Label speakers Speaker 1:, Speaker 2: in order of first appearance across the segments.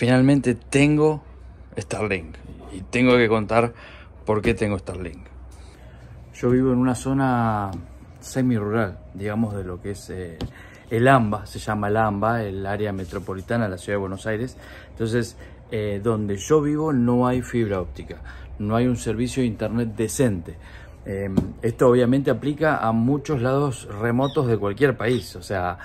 Speaker 1: finalmente tengo Starlink y tengo que contar por qué tengo Starlink. Yo vivo en una zona semi-rural, digamos, de lo que es eh, el AMBA, se llama el AMBA, el área metropolitana de la ciudad de Buenos Aires. Entonces, eh, donde yo vivo no hay fibra óptica, no hay un servicio de internet decente. Em, esto obviamente aplica a muchos lados remotos de cualquier país, o sea,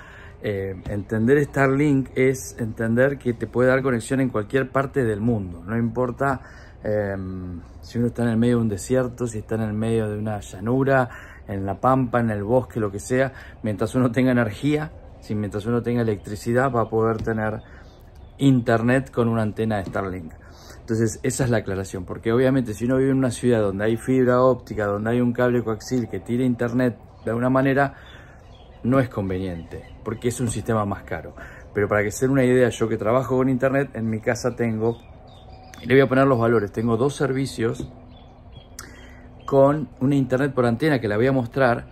Speaker 1: eh, entender Starlink es entender que te puede dar conexión en cualquier parte del mundo, no importa eh, si uno está en el medio de un desierto, si está en el medio de una llanura, en la pampa, en el bosque, lo que sea, mientras uno tenga energía, si mientras uno tenga electricidad va a poder tener internet con una antena de Starlink. Entonces esa es la aclaración, porque obviamente si uno vive en una ciudad donde hay fibra óptica, donde hay un cable coaxil que tire internet de alguna manera, no es conveniente porque es un sistema más caro. Pero para que se una idea, yo que trabajo con internet, en mi casa tengo, le voy a poner los valores, tengo dos servicios con una internet por antena que la voy a mostrar,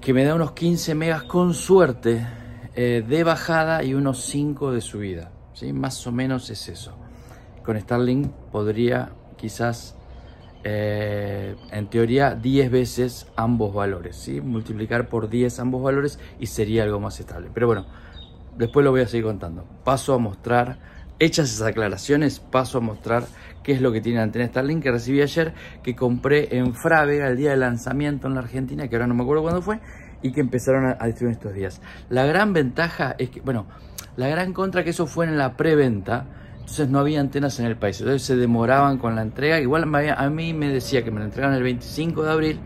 Speaker 1: que me da unos 15 megas con suerte eh, de bajada y unos 5 de subida. ¿sí? Más o menos es eso. Con Starlink podría quizás eh, en teoría 10 veces ambos valores, ¿sí? multiplicar por 10 ambos valores y sería algo más estable. Pero bueno, después lo voy a seguir contando. Paso a mostrar, hechas esas aclaraciones, paso a mostrar qué es lo que tiene la antena Starlink que recibí ayer, que compré en Frávega el día del lanzamiento en la Argentina, que ahora no me acuerdo cuándo fue, y que empezaron a, a distribuir estos días. La gran ventaja es que, bueno, la gran contra que eso fue en la preventa, entonces no había antenas en el país. Entonces se demoraban con la entrega. Igual a mí me decía que me la entregaban el 25 de abril.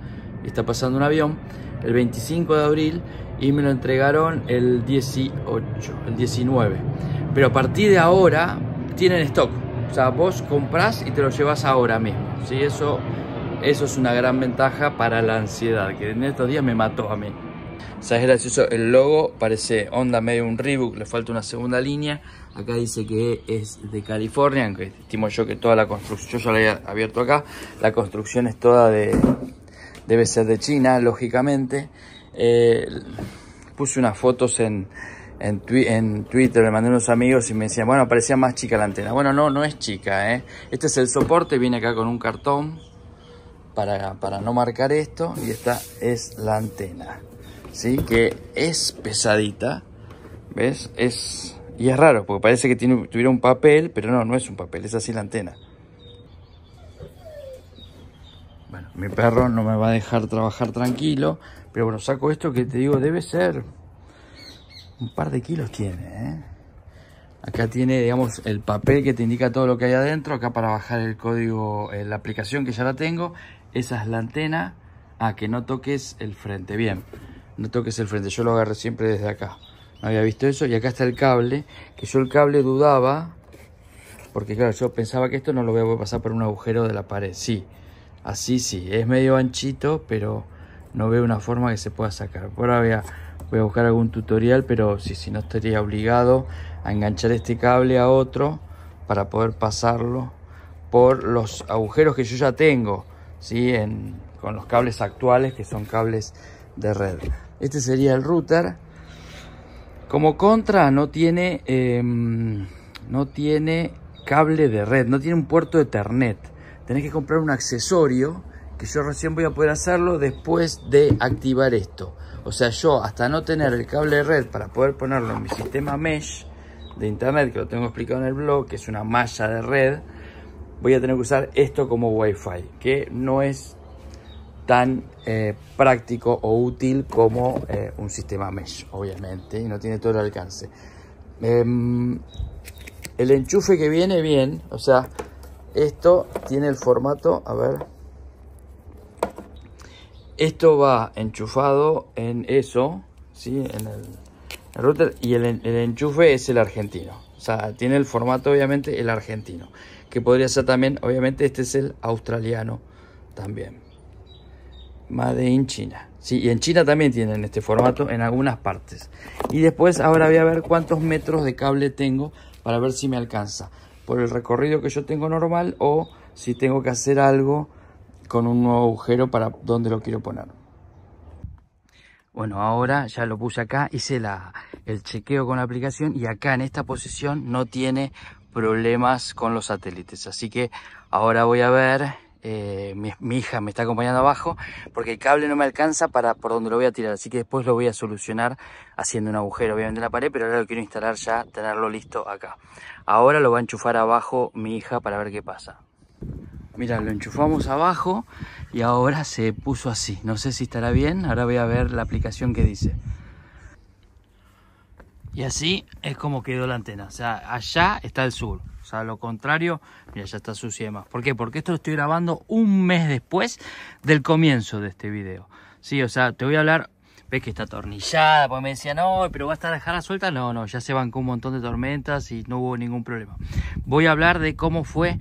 Speaker 1: Está pasando un avión. El 25 de abril. Y me lo entregaron el 18, el 19. Pero a partir de ahora tienen stock. O sea, vos compras y te lo llevas ahora mismo. Si Eso, eso es una gran ventaja para la ansiedad. Que en estos días me mató a mí. O el logo parece onda medio un Reebok, le falta una segunda línea. Acá dice que es de California, aunque estimo yo que toda la construcción, yo ya la había abierto acá, la construcción es toda de, debe ser de China, lógicamente. Eh, puse unas fotos en, Twitter, le mandé a unos amigos y me decían, bueno, parecía más chica la antena. Bueno, no, no es chica, ¿eh? Este es el soporte, viene acá con un cartón para, para no marcar esto y esta es la antena. ¿sí? Que es pesadita, ¿ves? Es, y es raro, porque parece que tiene, tuviera un papel, pero no, no es un papel, es así la antena. Bueno, mi perro no me va a dejar trabajar tranquilo, pero bueno, saco esto que te digo, debe ser un par de kilos tiene, ¿eh? Acá tiene, digamos, el papel que te indica todo lo que hay adentro. Acá para bajar el código, eh, la aplicación que ya la tengo. Esa es la antena. a ah, que no toques el frente. Bien no toques el frente. Yo lo agarré siempre desde acá. No había visto eso. Y acá está el cable, que yo el cable dudaba, porque claro, yo pensaba que esto no lo voy a pasar por un agujero de la pared. Sí, así sí. Es medio anchito, pero no veo una forma que se pueda sacar. Por ahora voy a, buscar algún tutorial, pero sí, si no estaría obligado a enganchar este cable a otro para poder pasarlo por los agujeros que yo ya tengo, ¿sí? En, con los cables actuales, que son cables de red. Este sería el router. Como contra no tiene, em, no tiene cable de red, no tiene un puerto Ethernet. Tenés que comprar un accesorio que yo recién voy a poder hacerlo después de activar esto. O sea, yo hasta no tener el cable de red para poder ponerlo en mi sistema mesh de internet, que lo tengo explicado en el blog, que es una malla de red, voy a tener que usar esto como wifi, que no es tan eh, práctico o útil como eh, un sistema mesh, obviamente, y no tiene todo el alcance. Em, el enchufe que viene bien, o sea, esto tiene el formato, a ver, esto va enchufado en eso, ¿sí? en el, router, y el enchufe es el argentino, o sea, tiene el formato obviamente el argentino, que podría ser también, obviamente este es el australiano también. Made in China. Sí, y en China también tienen este formato en algunas partes. Y después ahora voy a ver cuántos metros de cable tengo para ver si me alcanza. Por el recorrido que yo tengo normal o si tengo que hacer algo con un nuevo agujero para donde lo quiero poner. Bueno, ahora ya lo puse acá, hice la, el chequeo con la aplicación y acá en esta posición no tiene problemas con los satélites. Así que ahora voy a ver eh, mi, hija me está acompañando abajo, porque el cable no me alcanza para por donde lo voy a tirar, así que después lo voy a solucionar haciendo un agujero obviamente en la pared, pero ahora lo quiero instalar ya, tenerlo listo acá. Ahora lo va a enchufar abajo mi hija para ver qué pasa. Mira, lo enchufamos abajo y ahora se puso así. No sé si estará bien, ahora voy a ver la aplicación que dice. Y así es como quedó la antena. O sea, allá está el sur. O sea, lo contrario, mira, ya está sucia más. ¿Por qué? Porque esto lo estoy grabando un mes después del comienzo de este video. Sí, o sea, te voy a hablar... Ves que está atornillada, porque me decían, no, pero va a estar la suelta. No, no, ya se bancó un montón de tormentas y no hubo ningún problema. Voy a hablar de cómo fue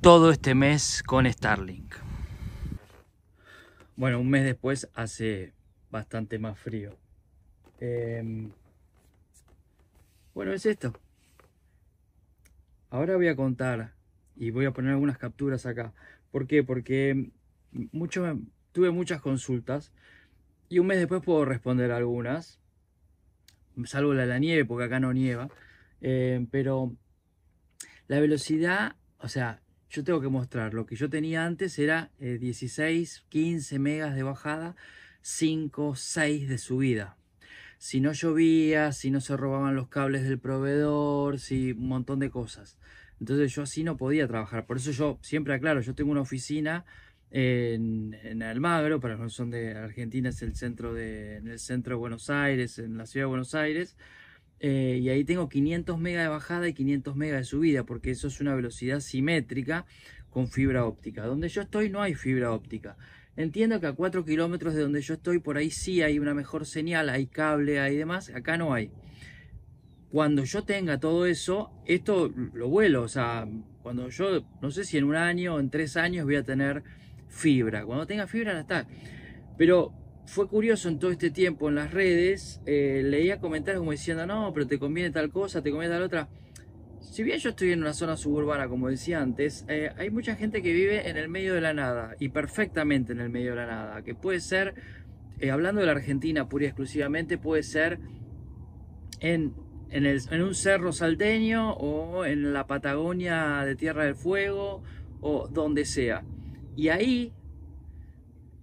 Speaker 1: todo este mes con Starlink. Bueno, un mes después hace bastante más frío. Eh, bueno, es esto. Ahora voy a contar y voy a poner algunas capturas acá. ¿Por qué? Porque mucho, tuve muchas consultas y un mes después puedo responder algunas. Salvo la de la nieve, porque acá no nieva. Eh, pero la velocidad, o sea, yo tengo que mostrar. Lo que yo tenía antes era 16, eh, 15 megas de bajada, 5, 6 de subida si no llovía, si no se robaban los cables del proveedor, si un montón de cosas. Entonces yo así no podía trabajar. Por eso yo siempre aclaro, yo tengo una oficina en, Almagro, para los son de Argentina, es el centro de, en el centro de Buenos Aires, en la ciudad de Buenos Aires. Eh, y ahí tengo 500 mega de bajada y 500 mega de subida, porque eso es una velocidad simétrica con fibra óptica. Donde yo estoy no hay fibra óptica. Entiendo que a 4 kilómetros de donde yo estoy, por ahí sí hay una mejor señal, hay cable, hay demás, acá no hay. Cuando yo tenga todo eso, esto lo vuelo, o sea, cuando yo, no sé si en un año o en tres años voy a tener fibra, cuando tenga fibra no está. Pero fue curioso en todo este tiempo en las redes, eh, leía comentarios como diciendo, no, pero te conviene tal cosa, te conviene tal otra. Si bien yo estoy en una zona suburbana, como decía antes, eh, hay mucha gente que vive en el medio de la nada y perfectamente en el medio de la nada, que puede ser, eh, hablando de la Argentina pura y exclusivamente, puede ser en, en, un cerro salteño o en la Patagonia de Tierra del Fuego o donde sea. Y ahí,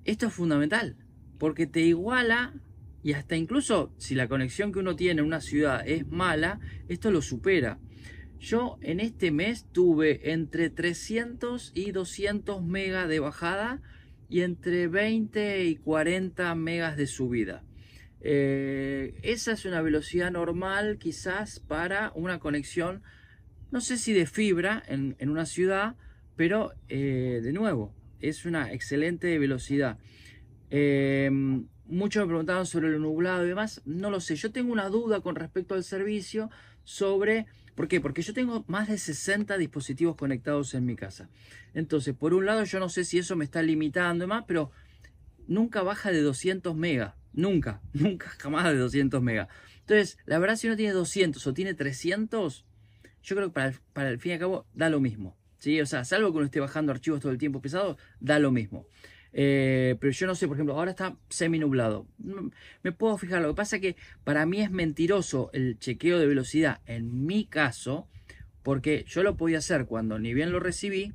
Speaker 1: esto es fundamental, porque te iguala y hasta incluso si la conexión que uno tiene en una ciudad es mala, esto lo supera. Yo en este mes tuve entre 300 y 200 megas de bajada y entre 20 y 40 megas de subida. Eh, esa es una velocidad normal quizás para una conexión, no sé si de fibra en, una ciudad, pero eh, de nuevo, es una excelente velocidad. Em, muchos me preguntaban sobre lo nublado y demás, no lo sé. Yo tengo una duda con respecto al servicio sobre ¿Por qué? Porque yo tengo más de 60 dispositivos conectados en mi casa. Entonces, por un lado, yo no sé si eso me está limitando y más, pero nunca baja de 200 megas. Nunca, nunca, jamás de 200 megas. Entonces, la verdad, si uno tiene 200 o tiene 300, yo creo que para el, fin y al cabo da lo mismo. ¿sí? O sea, salvo que uno esté bajando archivos todo el tiempo pesado, da lo mismo. Eh, pero yo no sé, por ejemplo, ahora está semi nublado. Me puedo fijar, lo que pasa es que para mí es mentiroso el chequeo de velocidad en mi caso, porque yo lo podía hacer cuando ni bien lo recibí,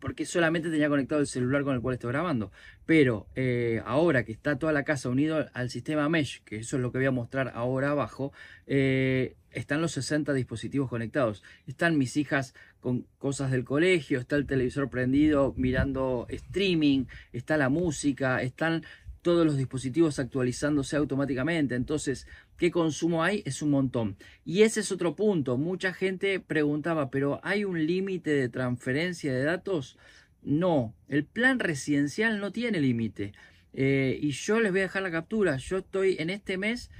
Speaker 1: porque solamente tenía conectado el celular con el cual estoy grabando. Pero eh, ahora que está toda la casa unido al sistema Mesh, que eso es lo que voy a mostrar ahora abajo, eh, están los 60 dispositivos conectados. Están mis hijas con cosas del colegio, está el televisor prendido mirando streaming, está la música, están todos los dispositivos actualizándose automáticamente. Entonces, ¿qué consumo hay? Es un montón. Y ese es otro punto. Mucha gente preguntaba, ¿pero hay un límite de transferencia de datos? No, el plan residencial no tiene límite. Eh, y yo les voy a dejar la captura. Yo estoy en este mes,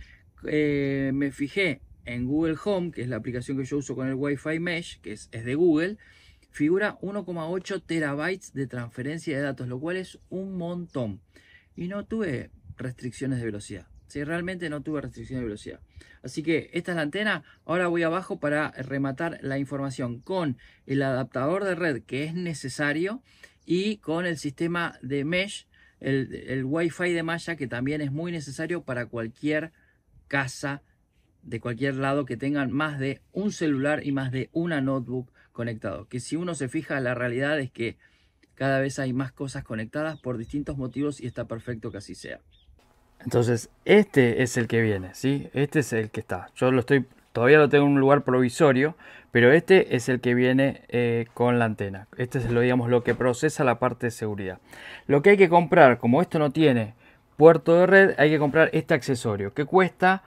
Speaker 1: eh, me fijé en Google Home, que es la aplicación que yo uso con el Wi-Fi Mesh, que es, de Google, figura 1,8 terabytes de transferencia de datos, lo cual es un montón. Y no tuve restricciones de velocidad. Sí, realmente no tuve restricciones de velocidad. Así que esta es la antena. Ahora voy abajo para rematar la información con el adaptador de red que es necesario y con el sistema de mesh, el, el Wi-Fi de malla que también es muy necesario para cualquier casa de cualquier lado que tengan más de un celular y más de una notebook conectado. Que si uno se fija, la realidad es que cada vez hay más cosas conectadas por distintos motivos y está perfecto que así sea. Entonces, este es el que viene, ¿sí? Este es el que está. Yo lo estoy, todavía lo tengo en un lugar provisorio, pero este es el que viene eh, con la antena. Este es lo, digamos, lo que procesa la parte de seguridad. Lo que hay que comprar, como esto no tiene puerto de red, hay que comprar este accesorio, que cuesta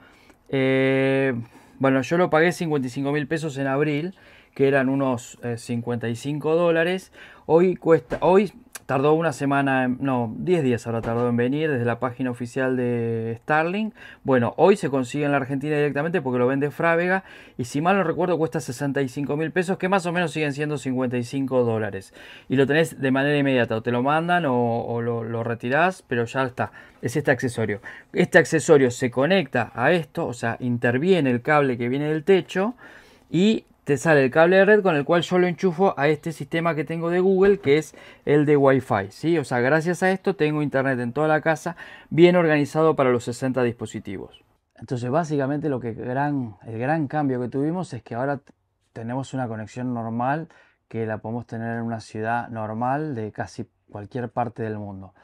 Speaker 1: eh, bueno, yo lo pagué 55 mil pesos en abril que eran unos 55 eh, dólares. Hoy cuesta, hoy tardó una semana, no, 10 días ahora tardó en venir desde la página oficial de starling Bueno, hoy se consigue en la Argentina directamente porque lo vende Frávega y si mal no recuerdo cuesta 65 mil pesos que más o menos siguen siendo 55 dólares. Y lo tenés de manera inmediata, o te lo mandan o, lo, lo, retirás, pero ya está, es este accesorio. Este accesorio se conecta a esto, o sea, interviene el cable que viene del techo y te sale el cable de red con el cual yo lo enchufo a este sistema que tengo de Google, que es el de Wi-Fi. ¿sí? O sea, gracias a esto tengo internet en toda la casa, bien organizado para los 60 dispositivos. Entonces, básicamente lo que gran, el gran cambio que tuvimos es que ahora tenemos una conexión normal que la podemos tener en una ciudad normal de casi cualquier parte del mundo.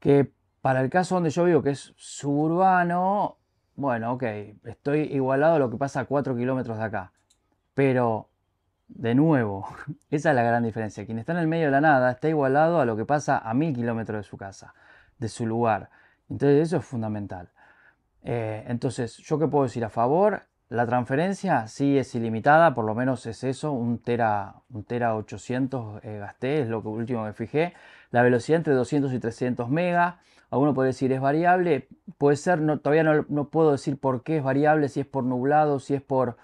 Speaker 1: Que para el caso donde yo vivo, que es suburbano, bueno, ok, estoy igualado a lo que pasa a 4 kilómetros de acá pero, de nuevo, esa es la gran diferencia. Quien está en el medio de la nada está igualado a lo que pasa a mil kilómetros de su casa, de su lugar. Entonces eso es fundamental. Eh, entonces, ¿yo qué puedo decir a favor? La transferencia sí es ilimitada, por lo menos es eso, un tera, 800 eh, gasté, es lo último que fijé. La velocidad entre 200 y 300 megas, alguno puede decir es variable, puede ser, todavía no puedo decir por qué es variable, si es por nublado, si es por,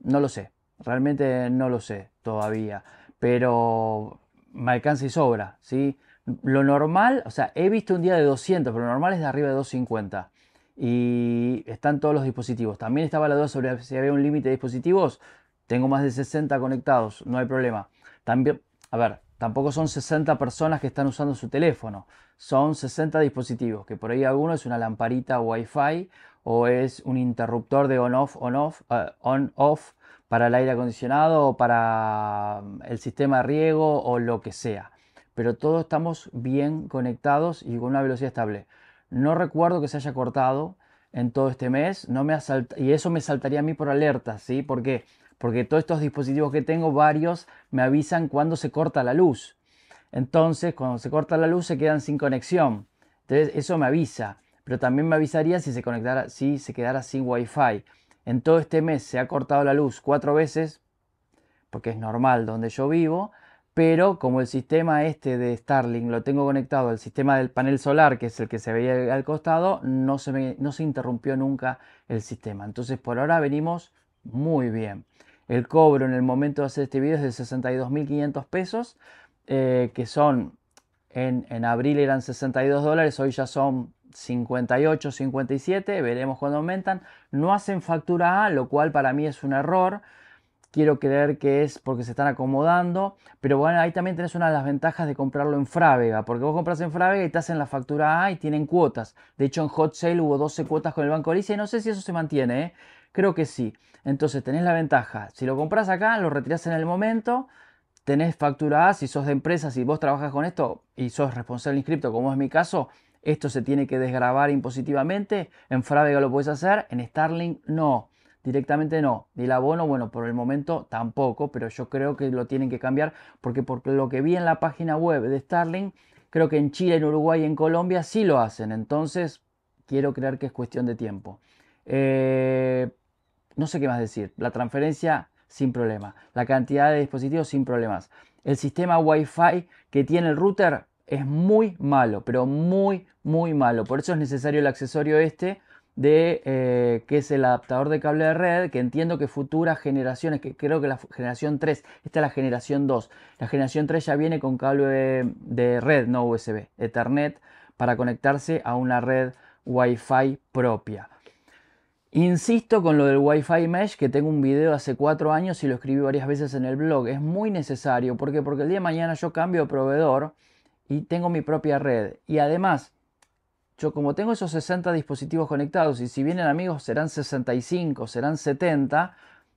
Speaker 1: no lo sé, Realmente no lo sé todavía, pero me alcanza y sobra, ¿sí? Lo normal, o sea, he visto un día de 200, pero lo normal es de arriba de 250. Y están todos los dispositivos. También estaba la duda sobre si había un límite de dispositivos. Tengo más de 60 conectados, no hay problema. También, a ver, tampoco son 60 personas que están usando su teléfono. Son 60 dispositivos, que por ahí alguno es una lamparita Wi-Fi o es un interruptor de on-off, on-off, eh, on-off para el aire acondicionado o para mm, el sistema de riego o lo que sea. Pero todos estamos bien conectados y con una velocidad estable. No recuerdo que se haya cortado en todo este mes, no me y eso me saltaría a mí por alerta, ¿sí? ¿Por Porque todos estos dispositivos que tengo, varios, me avisan cuando se corta la luz. Entonces, cuando se corta la luz, se quedan sin conexión. Entonces, eso me avisa. Pero también me avisaría si se, conectara, si se quedara sin Wi-Fi en todo este mes se ha cortado la luz cuatro veces, porque es normal donde yo vivo, pero como el sistema este de Starlink lo tengo conectado al sistema del panel solar, que es el que se veía al costado, no se, no se interrumpió nunca el sistema. Entonces por ahora venimos muy bien. El cobro en el momento de hacer este video es de 62.500 pesos, eh, que son en, en, abril eran 62 dólares, hoy ya son 58, 57, veremos cuando aumentan, no hacen factura A, lo cual para mí es un error. Quiero creer que es porque se están acomodando, pero bueno, ahí también tenés una de las ventajas de comprarlo en Frávega, porque vos compras en Frávega y te hacen la factura A y tienen cuotas. De hecho, en Hot Sale hubo 12 cuotas con el Banco Alicia y no sé si eso se mantiene, ¿eh? creo que sí. Entonces tenés la ventaja, si lo compras acá, lo retiras en el momento, tenés factura A, si sos de empresa, si vos trabajas con esto y sos responsable inscripto, como es mi caso, esto se tiene que desgravar impositivamente. En Frávega lo puedes hacer, en Starling no. Directamente no. el abono, bueno, por el momento tampoco, pero yo creo que lo tienen que cambiar porque por lo que vi en la página web de Starling creo que en Chile, en Uruguay y en Colombia sí lo hacen. Entonces, quiero creer que es cuestión de tiempo. Eh, no sé qué más decir. La transferencia sin problema. La cantidad de dispositivos sin problemas. El sistema Wi-Fi que tiene el router es muy malo, pero muy, muy malo. Por eso es necesario el accesorio este de eh, que es el adaptador de cable de red, que entiendo que futuras generaciones, que creo que la generación 3, esta es la generación 2, la generación 3 ya viene con cable de, red, no USB, Ethernet, para conectarse a una red Wi-Fi propia. Insisto con lo del Wi-Fi Mesh, que tengo un video hace 4 años y lo escribí varias veces en el blog. Es muy necesario, ¿por qué? Porque el día de mañana yo cambio de proveedor y tengo mi propia red. Y además, yo como tengo esos 60 dispositivos conectados y si vienen amigos serán 65, serán 70,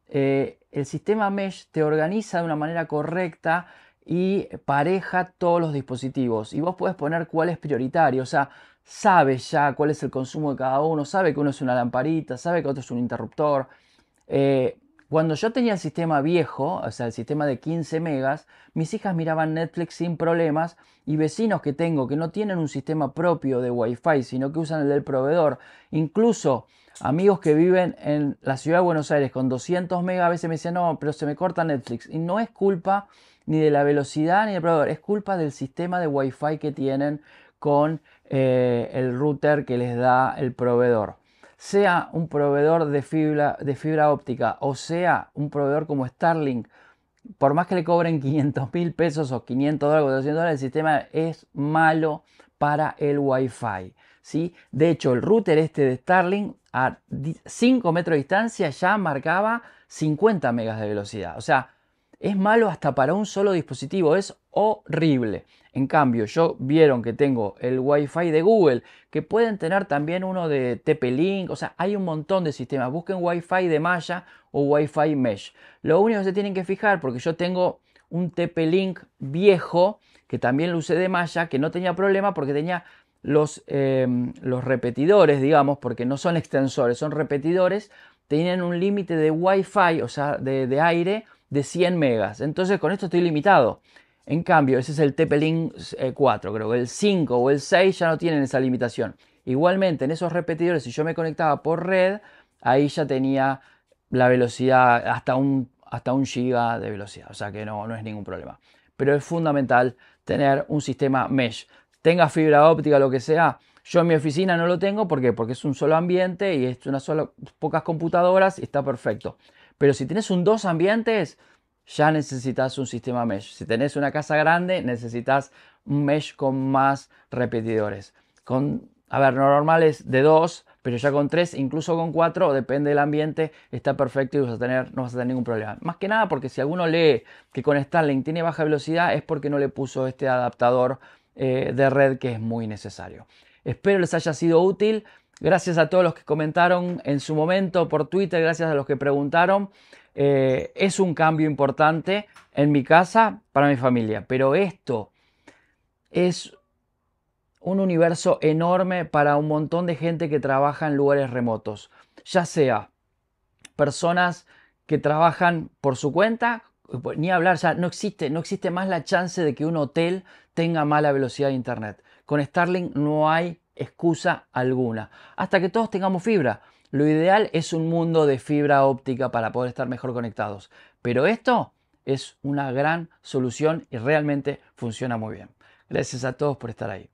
Speaker 1: eh, el sistema Mesh te organiza de una manera correcta y pareja todos los dispositivos. Y vos puedes poner cuál es prioritario, o sea, sabe ya cuál es el consumo de cada uno, sabe que uno es una lamparita, sabe que otro es un interruptor. Eh, cuando yo tenía el sistema viejo, o sea, el sistema de 15 megas, mis hijas miraban Netflix sin problemas y vecinos que tengo que no tienen un sistema propio de Wi-Fi, sino que usan el del proveedor, incluso amigos que viven en la ciudad de Buenos Aires con 200 megas, a veces me dicen, no, pero se me corta Netflix. Y no es culpa ni de la velocidad ni del proveedor, es culpa del sistema de Wi-Fi que tienen con eh, el router que les da el proveedor sea un proveedor de fibra, de fibra óptica o sea un proveedor como Starlink, por más que le cobren 500 mil pesos o 500 dólares o 200 dólares, el sistema es malo para el Wi-Fi. ¿sí? De hecho, el router este de Starlink a 5 metros de distancia ya marcaba 50 megas de velocidad. O sea, es malo hasta para un solo dispositivo, es horrible. En cambio, yo vieron que tengo el Wi-Fi de Google, que pueden tener también uno de TP-Link, o sea, hay un montón de sistemas. Busquen Wi-Fi de malla o Wi-Fi mesh. Lo único que se tienen que fijar, porque yo tengo un TP-Link viejo, que también lo usé de malla, que no tenía problema porque tenía los, em, los repetidores, digamos, porque no son extensores, son repetidores, tenían un límite de Wi-Fi, o sea, de, de aire de 100 megas. Entonces con esto estoy limitado. En cambio, ese es el TP-Link 4, eh, creo que el 5 o el 6 ya no tienen esa limitación. Igualmente, en esos repetidores, si yo me conectaba por red, ahí ya tenía la velocidad hasta un, hasta un giga de velocidad, o sea que no, no es ningún problema. Pero es fundamental tener un sistema mesh, tenga fibra óptica, lo que sea. Yo en mi oficina no lo tengo, ¿por qué? Porque es un solo ambiente y es una sola, pocas computadoras y está perfecto. Pero si tienes un dos ambientes, ya necesitas un sistema mesh. Si tenés una casa grande, necesitas un mesh con más repetidores. Con, a ver, normales de dos, pero ya con tres, incluso con cuatro, depende del ambiente, está perfecto y vas a tener, no vas a tener ningún problema. Más que nada porque si alguno lee que con Starlink tiene baja velocidad es porque no le puso este adaptador eh, de red que es muy necesario. Espero les haya sido útil. Gracias a todos los que comentaron en su momento por Twitter, gracias a los que preguntaron. Eh, es un cambio importante en mi casa para mi familia, pero esto es un universo enorme para un montón de gente que trabaja en lugares remotos, ya sea personas que trabajan por su cuenta, ni hablar, ya no existe, no existe más la chance de que un hotel tenga mala velocidad de internet. Con Starlink no hay excusa alguna, hasta que todos tengamos fibra. Lo ideal es un mundo de fibra óptica para poder estar mejor conectados, pero esto es una gran solución y realmente funciona muy bien. Gracias a todos por estar ahí.